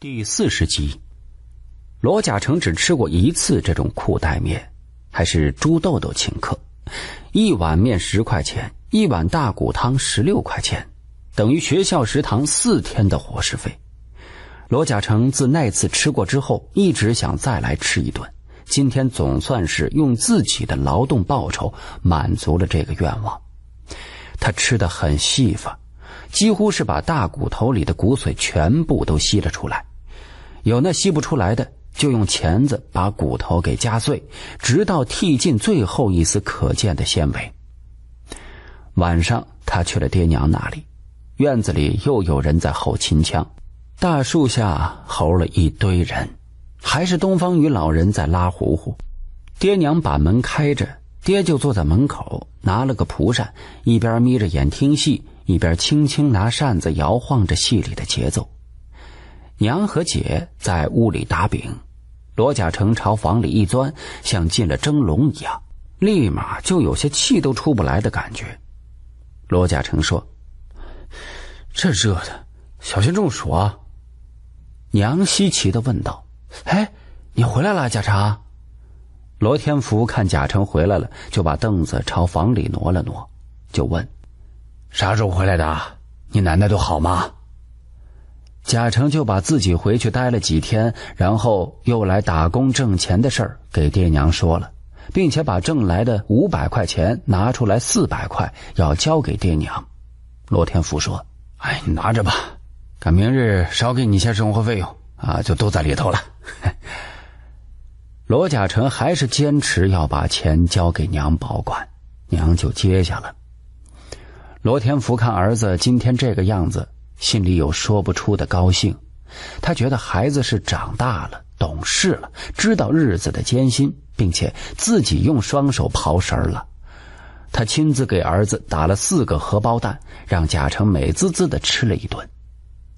第四十集，罗甲成只吃过一次这种裤带面，还是朱豆豆请客。一碗面十块钱，一碗大骨汤十六块钱，等于学校食堂四天的伙食费。罗甲成自那次吃过之后，一直想再来吃一顿。今天总算是用自己的劳动报酬满足了这个愿望。他吃的很细发，几乎是把大骨头里的骨髓全部都吸了出来。有那吸不出来的，就用钳子把骨头给夹碎，直到剔尽最后一丝可见的纤维。晚上，他去了爹娘那里，院子里又有人在吼秦腔，大树下吼了一堆人，还是东方雨老人在拉胡胡。爹娘把门开着，爹就坐在门口，拿了个蒲扇，一边眯着眼听戏，一边轻轻拿扇子摇晃着戏里的节奏。娘和姐在屋里打饼，罗甲成朝房里一钻，像进了蒸笼一样，立马就有些气都出不来的感觉。罗甲成说：“这热的，小心中暑啊！”娘稀奇的问道：“哎，你回来了，贾成？”罗天福看贾成回来了，就把凳子朝房里挪了挪，就问：“啥时候回来的？你奶奶都好吗？”贾成就把自己回去待了几天，然后又来打工挣钱的事儿给爹娘说了，并且把挣来的五百块钱拿出来四百块要交给爹娘。罗天福说：“哎，拿着吧，赶明日少给你些生活费用啊，就都在里头了。”罗贾成还是坚持要把钱交给娘保管，娘就接下了。罗天福看儿子今天这个样子。心里有说不出的高兴，他觉得孩子是长大了、懂事了，知道日子的艰辛，并且自己用双手刨食儿了。他亲自给儿子打了四个荷包蛋，让贾成美滋滋的吃了一顿。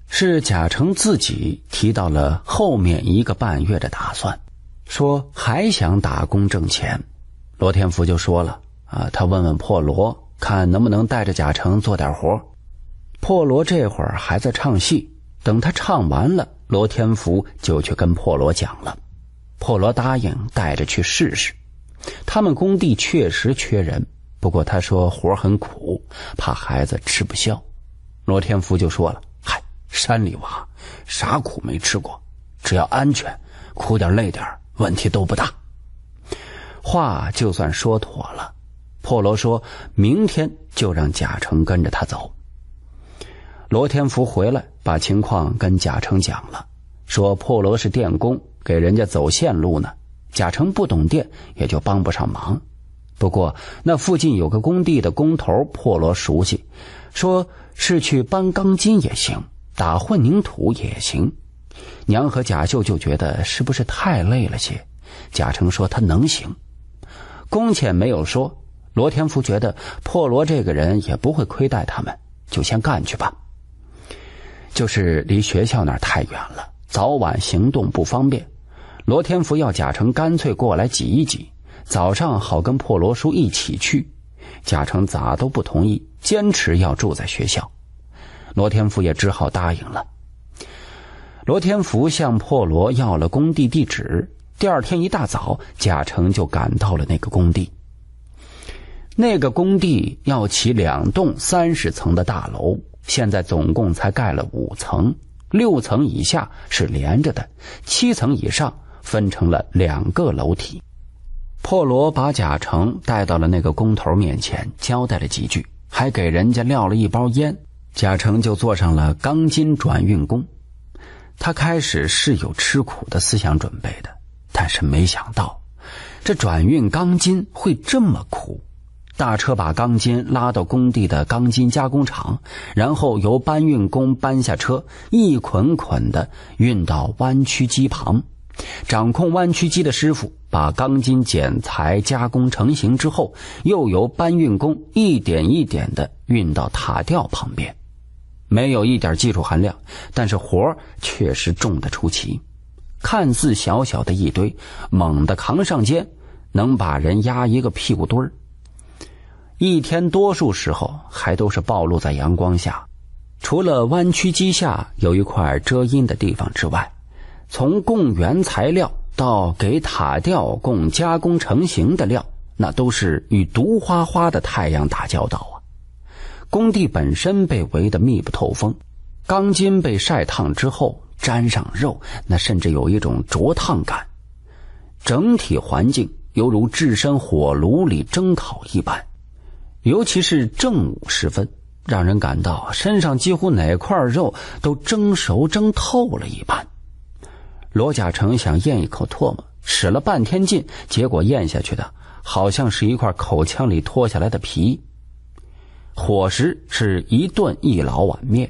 是贾成自己提到了后面一个半月的打算，说还想打工挣钱。罗天福就说了啊，他问问破罗，看能不能带着贾成做点活。破罗这会儿还在唱戏，等他唱完了，罗天福就去跟破罗讲了。破罗答应带着去试试。他们工地确实缺人，不过他说活很苦，怕孩子吃不消。罗天福就说了：“嗨，山里娃啥苦没吃过，只要安全，苦点累点问题都不大。”话就算说妥了，破罗说明天就让贾成跟着他走。罗天福回来，把情况跟贾成讲了，说破锣是电工，给人家走线路呢。贾成不懂电，也就帮不上忙。不过那附近有个工地的工头破罗熟悉，说是去搬钢筋也行，打混凝土也行。娘和贾秀就觉得是不是太累了些。贾成说他能行，工钱没有说。罗天福觉得破罗这个人也不会亏待他们，就先干去吧。就是离学校那儿太远了，早晚行动不方便。罗天福要贾成干脆过来挤一挤，早上好跟破罗叔一起去。贾成咋都不同意，坚持要住在学校。罗天福也只好答应了。罗天福向破罗要了工地地址，第二天一大早，贾成就赶到了那个工地。那个工地要起两栋三十层的大楼。现在总共才盖了五层，六层以下是连着的，七层以上分成了两个楼体。破罗把贾成带到了那个工头面前，交代了几句，还给人家撂了一包烟。贾成就坐上了钢筋转运工。他开始是有吃苦的思想准备的，但是没想到，这转运钢筋会这么苦。大车把钢筋拉到工地的钢筋加工厂，然后由搬运工搬下车，一捆捆的运到弯曲机旁。掌控弯曲机的师傅把钢筋剪裁、加工成型之后，又由搬运工一点一点的运到塔吊旁边。没有一点技术含量，但是活儿确实重得出奇。看似小小的一堆，猛地扛上肩，能把人压一个屁股墩儿。一天多数时候还都是暴露在阳光下，除了弯曲机下有一块遮阴的地方之外，从供原材料到给塔吊供加工成型的料，那都是与毒花花的太阳打交道啊。工地本身被围得密不透风，钢筋被晒烫之后沾上肉，那甚至有一种灼烫感。整体环境犹如置身火炉里蒸烤一般。尤其是正午时分，让人感到身上几乎哪块肉都蒸熟蒸透了一般。罗甲成想咽一口唾沫，使了半天劲，结果咽下去的好像是一块口腔里脱下来的皮。伙食是一顿一老碗面，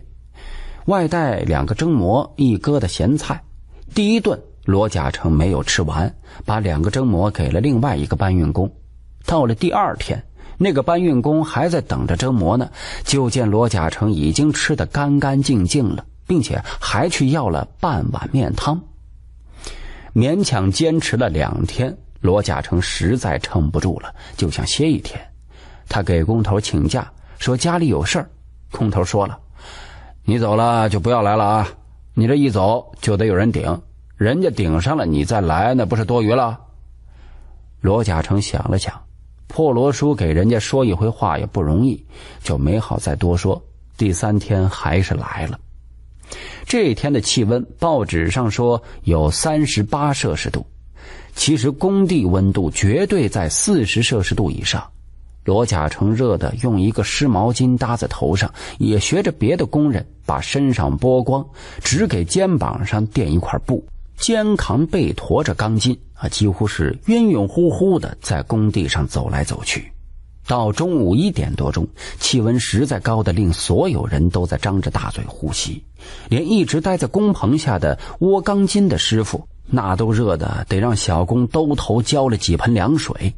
外带两个蒸馍一疙瘩咸菜。第一顿罗甲成没有吃完，把两个蒸馍给了另外一个搬运工。到了第二天。那个搬运工还在等着蒸馍呢，就见罗甲成已经吃得干干净净了，并且还去要了半碗面汤。勉强坚持了两天，罗甲成实在撑不住了，就想歇一天。他给工头请假，说家里有事儿。工头说了：“你走了就不要来了啊！你这一走就得有人顶，人家顶上了你再来，那不是多余了？”罗甲成想了想。破罗叔给人家说一回话也不容易，就没好再多说。第三天还是来了，这一天的气温报纸上说有三十八摄氏度，其实工地温度绝对在四十摄氏度以上。罗甲成热的用一个湿毛巾搭在头上，也学着别的工人把身上剥光，只给肩膀上垫一块布。肩扛背驮着钢筋啊，几乎是晕晕乎乎的在工地上走来走去。到中午一点多钟，气温实在高的令所有人都在张着大嘴呼吸，连一直待在工棚下的窝钢筋的师傅，那都热的得让小工兜头浇了几盆凉水。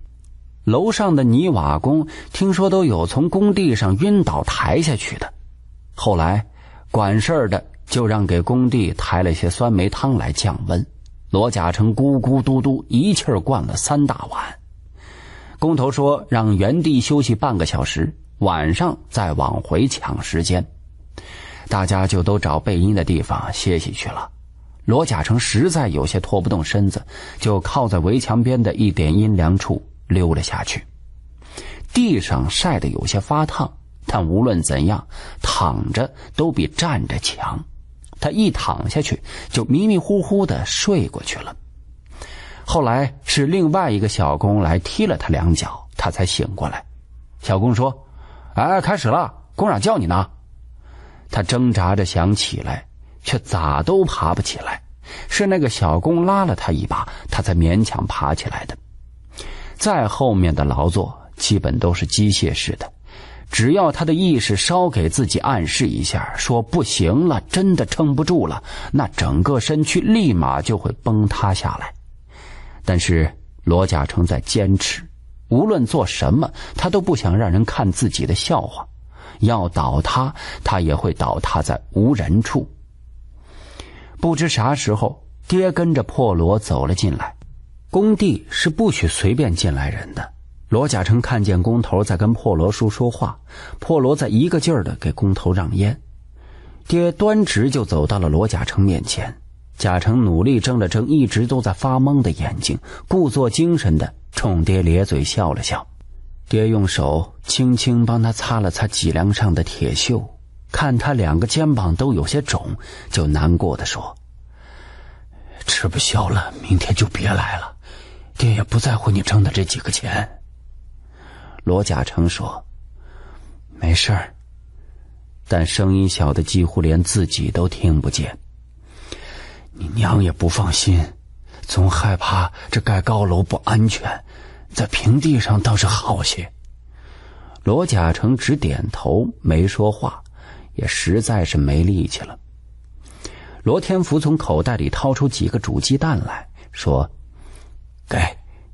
楼上的泥瓦工听说都有从工地上晕倒抬下去的。后来，管事儿的。就让给工地抬了些酸梅汤来降温。罗甲成咕咕嘟嘟一气灌了三大碗。工头说让原地休息半个小时，晚上再往回抢时间。大家就都找背阴的地方歇息去了。罗甲成实在有些拖不动身子，就靠在围墙边的一点阴凉处溜了下去。地上晒得有些发烫，但无论怎样躺着都比站着强。他一躺下去就迷迷糊糊的睡过去了，后来是另外一个小工来踢了他两脚，他才醒过来。小工说：“哎，开始了，工长叫你呢。”他挣扎着想起来，却咋都爬不起来。是那个小工拉了他一把，他才勉强爬起来的。再后面的劳作基本都是机械式的。只要他的意识稍给自己暗示一下，说不行了，真的撑不住了，那整个身躯立马就会崩塌下来。但是罗甲成在坚持，无论做什么，他都不想让人看自己的笑话。要倒塌，他也会倒塌在无人处。不知啥时候，爹跟着破锣走了进来。工地是不许随便进来人的。罗甲成看见工头在跟破罗叔说话，破罗在一个劲儿的给工头让烟。爹端直就走到了罗甲成面前，贾成努力睁了睁一直都在发懵的眼睛，故作精神的冲爹咧嘴笑了笑。爹用手轻轻帮他擦了擦脊梁上的铁锈，看他两个肩膀都有些肿，就难过的说：“吃不消了，明天就别来了。爹也不在乎你挣的这几个钱。”罗甲成说：“没事儿。”但声音小的几乎连自己都听不见。你娘也不放心，总害怕这盖高楼不安全，在平地上倒是好些。罗甲成只点头没说话，也实在是没力气了。罗天福从口袋里掏出几个煮鸡蛋来说：“给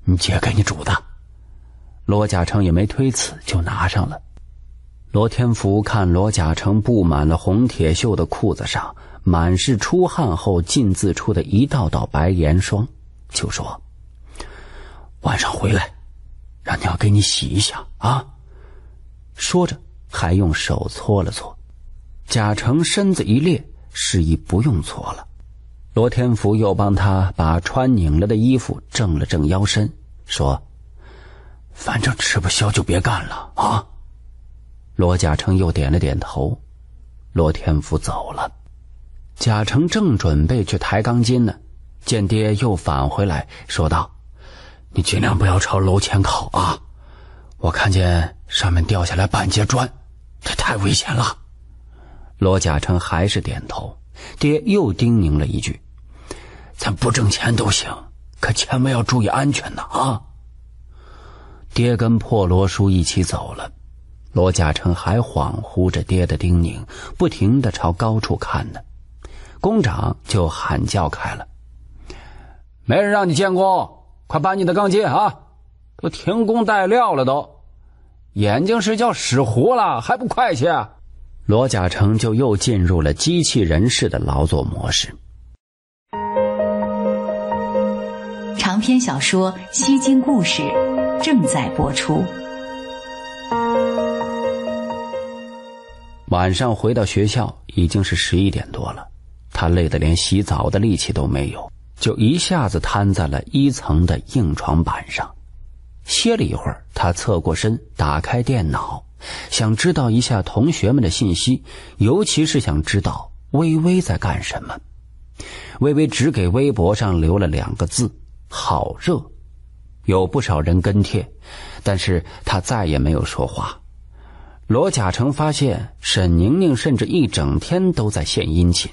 你姐给你煮的。”罗甲成也没推辞，就拿上了。罗天福看罗甲成布满了红铁锈的裤子上满是出汗后浸渍出的一道道白盐霜，就说：“晚上回来，让娘给你洗一下啊。”说着，还用手搓了搓。贾成身子一裂，示意不用搓了。罗天福又帮他把穿拧了的衣服正了正腰身，说。反正吃不消就别干了啊！罗甲成又点了点头。罗天福走了，贾成正准备去抬钢筋呢，见爹又返回来说道：“你尽量不要朝楼前靠啊！我看见上面掉下来半截砖，这太危险了。”罗甲成还是点头。爹又叮咛了一句：“咱不挣钱都行，可千万要注意安全呐啊！”爹跟破罗叔一起走了，罗甲成还恍惚着爹的叮咛，不停的朝高处看呢。工长就喊叫开了：“没人让你建工，快搬你的钢筋啊！都停工待料了，都眼睛是叫屎糊了，还不快去？”罗甲成就又进入了机器人式的劳作模式。长篇小说《西京故事》。正在播出。晚上回到学校已经是十一点多了，他累得连洗澡的力气都没有，就一下子瘫在了一层的硬床板上。歇了一会儿，他侧过身打开电脑，想知道一下同学们的信息，尤其是想知道微微在干什么。微微只给微博上留了两个字：好热。有不少人跟帖，但是他再也没有说话。罗甲成发现沈宁宁甚至一整天都在献殷勤。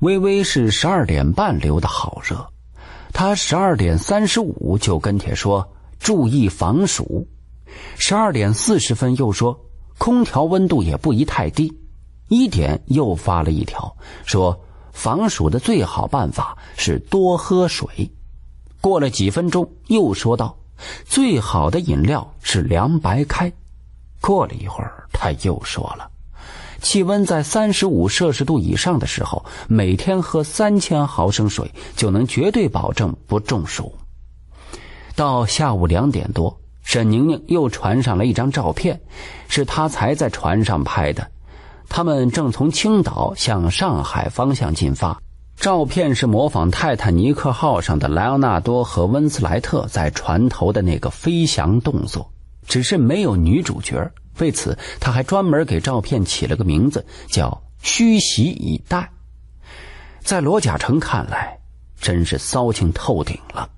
微微是十二点半留的好热，他十二点三十五就跟帖说注意防暑，十二点四十分又说空调温度也不宜太低，一点又发了一条说防暑的最好办法是多喝水。过了几分钟，又说道：“最好的饮料是凉白开。”过了一会儿，他又说了：“气温在三十五摄氏度以上的时候，每天喝三千毫升水，就能绝对保证不中暑。”到下午两点多，沈宁宁又传上了一张照片，是她才在船上拍的，他们正从青岛向上海方向进发。照片是模仿泰坦尼克号上的莱昂纳多和温斯莱特在船头的那个飞翔动作，只是没有女主角。为此，他还专门给照片起了个名字，叫“虚席以待”。在罗甲成看来，真是骚情透顶了。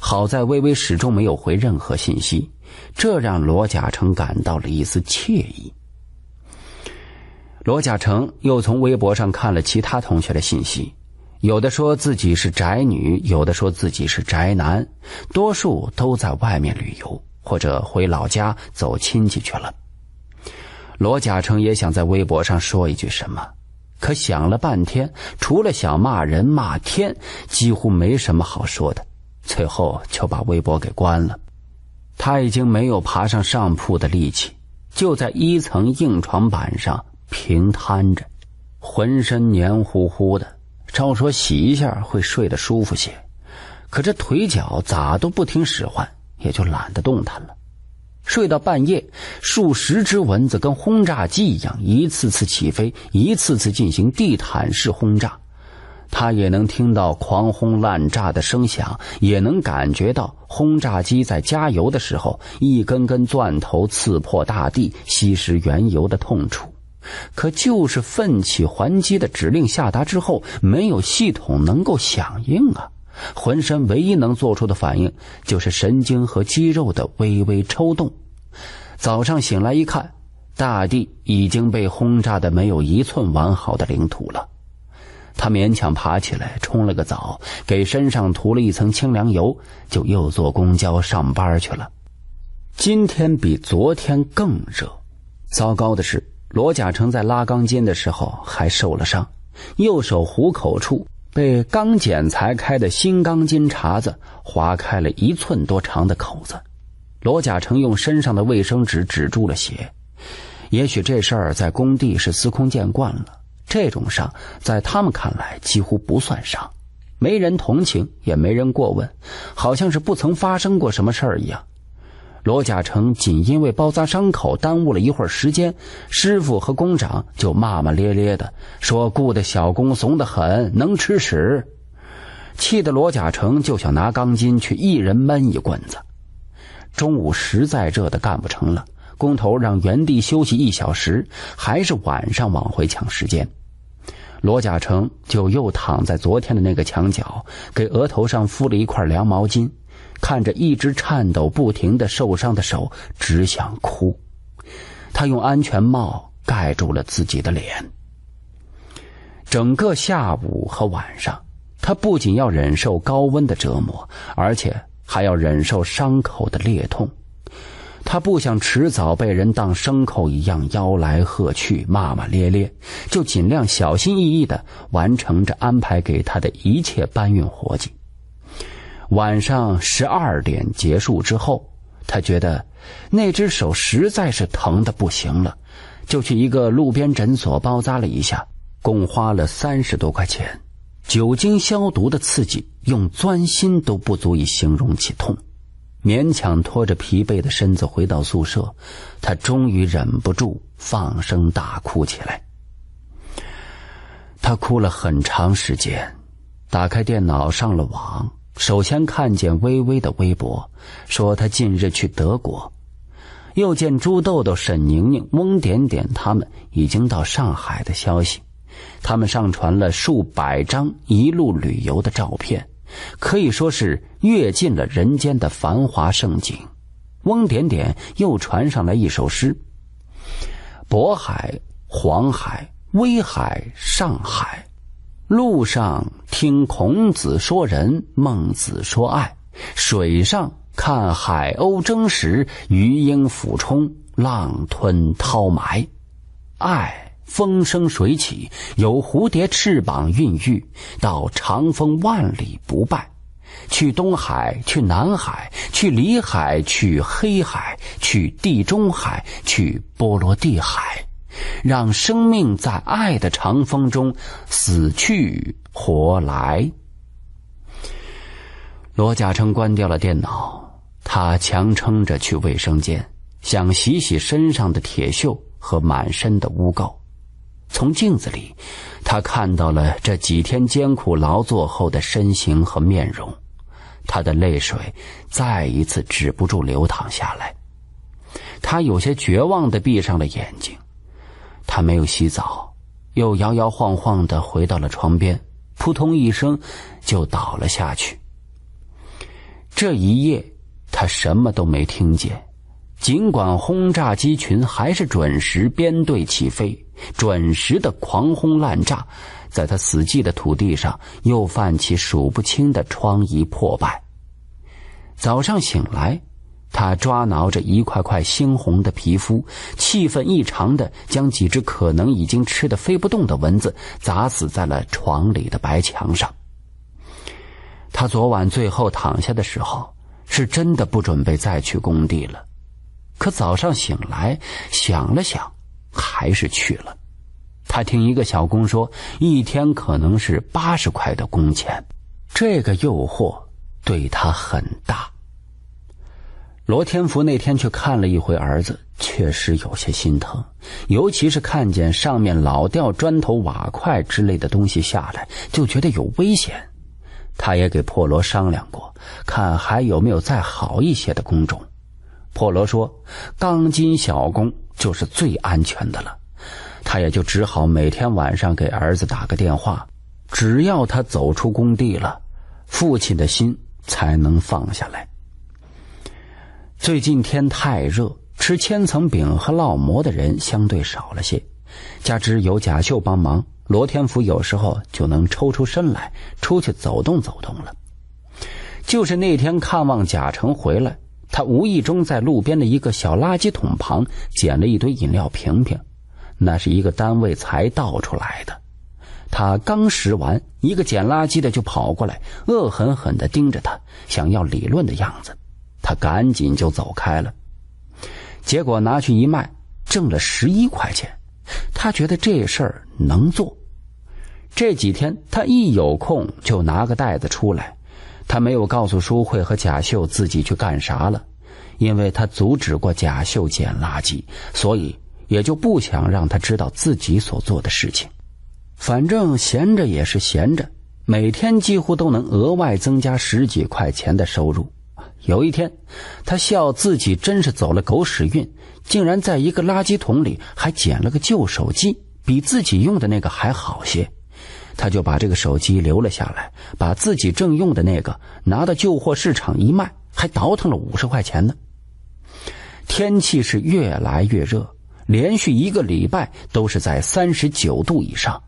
好在微微始终没有回任何信息，这让罗甲成感到了一丝惬意。罗甲成又从微博上看了其他同学的信息。有的说自己是宅女，有的说自己是宅男，多数都在外面旅游或者回老家走亲戚去了。罗甲成也想在微博上说一句什么，可想了半天，除了想骂人骂天，几乎没什么好说的，最后就把微博给关了。他已经没有爬上上铺的力气，就在一层硬床板上平摊着，浑身黏糊糊的。照说洗一下会睡得舒服些，可这腿脚咋都不听使唤，也就懒得动弹了。睡到半夜，数十只蚊子跟轰炸机一样，一次次起飞，一次次进行地毯式轰炸。他也能听到狂轰滥炸的声响，也能感觉到轰炸机在加油的时候，一根根钻头刺破大地，吸食原油的痛楚。可就是奋起还击的指令下达之后，没有系统能够响应啊！浑身唯一能做出的反应就是神经和肌肉的微微抽动。早上醒来一看，大地已经被轰炸的没有一寸完好的领土了。他勉强爬起来，冲了个澡，给身上涂了一层清凉油，就又坐公交上班去了。今天比昨天更热。糟糕的是。罗甲成在拉钢筋的时候还受了伤，右手虎口处被刚剪裁开的新钢筋茬子划开了一寸多长的口子。罗甲成用身上的卫生纸止住了血。也许这事儿在工地是司空见惯了，这种伤在他们看来几乎不算伤，没人同情，也没人过问，好像是不曾发生过什么事儿一样。罗甲成仅因为包扎伤口耽误了一会儿时间，师傅和工长就骂骂咧咧的说：“雇的小工怂得很，能吃屎。”气得罗甲成就想拿钢筋去一人闷一棍子。中午实在热的干不成了，工头让原地休息一小时，还是晚上往回抢时间。罗甲成就又躺在昨天的那个墙角，给额头上敷了一块凉毛巾。看着一直颤抖不停的受伤的手，只想哭。他用安全帽盖住了自己的脸。整个下午和晚上，他不仅要忍受高温的折磨，而且还要忍受伤口的裂痛。他不想迟早被人当牲口一样吆来喝去、骂骂咧咧，就尽量小心翼翼的完成着安排给他的一切搬运活计。晚上十二点结束之后，他觉得那只手实在是疼的不行了，就去一个路边诊所包扎了一下，共花了三十多块钱。酒精消毒的刺激，用钻心都不足以形容其痛。勉强拖着疲惫的身子回到宿舍，他终于忍不住放声大哭起来。他哭了很长时间，打开电脑上了网。首先看见微微的微博，说他近日去德国，又见朱豆豆、沈宁宁、翁点点他们已经到上海的消息。他们上传了数百张一路旅游的照片，可以说是阅尽了人间的繁华盛景。翁点点又传上来一首诗：渤海、黄海、威海、上海。路上听孔子说人，孟子说爱；水上看海鸥争食，鱼鹰俯冲，浪吞涛埋。爱风生水起，由蝴蝶翅膀孕育到长风万里不败。去东海，去南海，去里海，去黑海，去地中海，去波罗的海。让生命在爱的长风中死去活来。罗家成关掉了电脑，他强撑着去卫生间，想洗洗身上的铁锈和满身的污垢。从镜子里，他看到了这几天艰苦劳作后的身形和面容，他的泪水再一次止不住流淌下来。他有些绝望的闭上了眼睛。他没有洗澡，又摇摇晃晃的回到了床边，扑通一声就倒了下去。这一夜，他什么都没听见，尽管轰炸机群还是准时编队起飞，准时的狂轰滥炸，在他死寂的土地上又泛起数不清的疮痍破败。早上醒来。他抓挠着一块块猩红的皮肤，气愤异常的将几只可能已经吃的飞不动的蚊子砸死在了床里的白墙上。他昨晚最后躺下的时候，是真的不准备再去工地了，可早上醒来想了想，还是去了。他听一个小工说，一天可能是八十块的工钱，这个诱惑对他很大。罗天福那天去看了一回儿子，确实有些心疼。尤其是看见上面老掉砖头瓦块之类的东西下来，就觉得有危险。他也给破罗商量过，看还有没有再好一些的工种。破罗说，钢筋小工就是最安全的了。他也就只好每天晚上给儿子打个电话，只要他走出工地了，父亲的心才能放下来。最近天太热，吃千层饼和烙馍的人相对少了些。加之有贾秀帮忙，罗天福有时候就能抽出身来出去走动走动了。就是那天看望贾成回来，他无意中在路边的一个小垃圾桶旁捡了一堆饮料瓶瓶，那是一个单位才倒出来的。他刚拾完，一个捡垃圾的就跑过来，恶狠狠的盯着他，想要理论的样子。他赶紧就走开了，结果拿去一卖，挣了十一块钱。他觉得这事儿能做，这几天他一有空就拿个袋子出来。他没有告诉淑慧和贾秀自己去干啥了，因为他阻止过贾秀捡垃圾，所以也就不想让他知道自己所做的事情。反正闲着也是闲着，每天几乎都能额外增加十几块钱的收入。有一天，他笑自己真是走了狗屎运，竟然在一个垃圾桶里还捡了个旧手机，比自己用的那个还好些。他就把这个手机留了下来，把自己正用的那个拿到旧货市场一卖，还倒腾了五十块钱呢。天气是越来越热，连续一个礼拜都是在三十九度以上。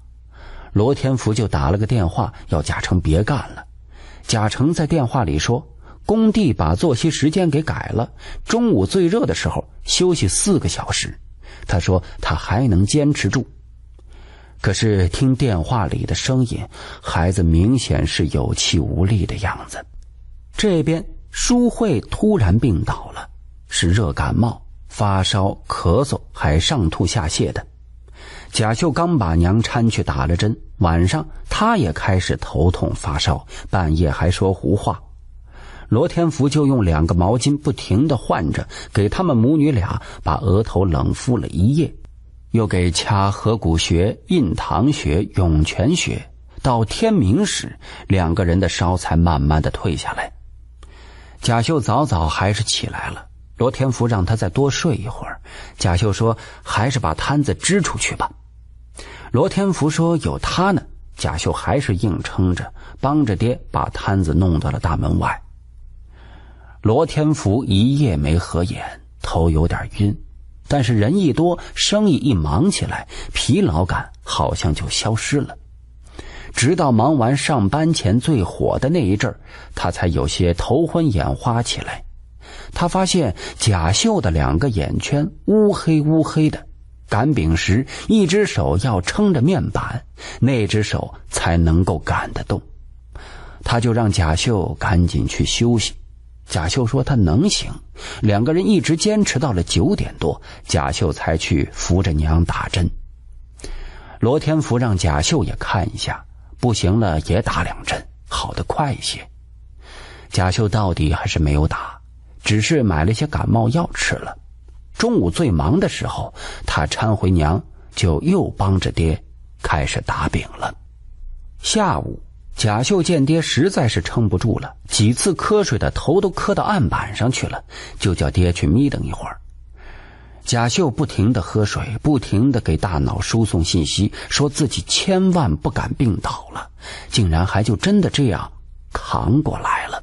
罗天福就打了个电话要贾成别干了，贾成在电话里说。工地把作息时间给改了，中午最热的时候休息四个小时。他说他还能坚持住，可是听电话里的声音，孩子明显是有气无力的样子。这边舒慧突然病倒了，是热感冒，发烧、咳嗽，还上吐下泻的。贾秀刚把娘搀去打了针，晚上他也开始头痛发烧，半夜还说胡话。罗天福就用两个毛巾不停的换着，给他们母女俩把额头冷敷了一夜，又给掐合谷穴、印堂穴、涌泉穴。到天明时，两个人的烧才慢慢的退下来。贾秀早早还是起来了，罗天福让他再多睡一会儿。贾秀说：“还是把摊子支出去吧。”罗天福说：“有他呢。”贾秀还是硬撑着，帮着爹把摊子弄到了大门外。罗天福一夜没合眼，头有点晕，但是人一多，生意一忙起来，疲劳感好像就消失了。直到忙完上班前最火的那一阵儿，他才有些头昏眼花起来。他发现贾秀的两个眼圈乌黑乌黑的，擀饼时一只手要撑着面板，那只手才能够擀得动。他就让贾秀赶紧去休息。贾秀说：“他能行。”两个人一直坚持到了九点多，贾秀才去扶着娘打针。罗天福让贾秀也看一下，不行了也打两针，好的快一些。贾秀到底还是没有打，只是买了些感冒药吃了。中午最忙的时候，他搀回娘，就又帮着爹开始打饼了。下午。贾秀见爹实在是撑不住了，几次瞌睡的头都磕到案板上去了，就叫爹去眯等一会儿。贾秀不停的喝水，不停的给大脑输送信息，说自己千万不敢病倒了，竟然还就真的这样扛过来了。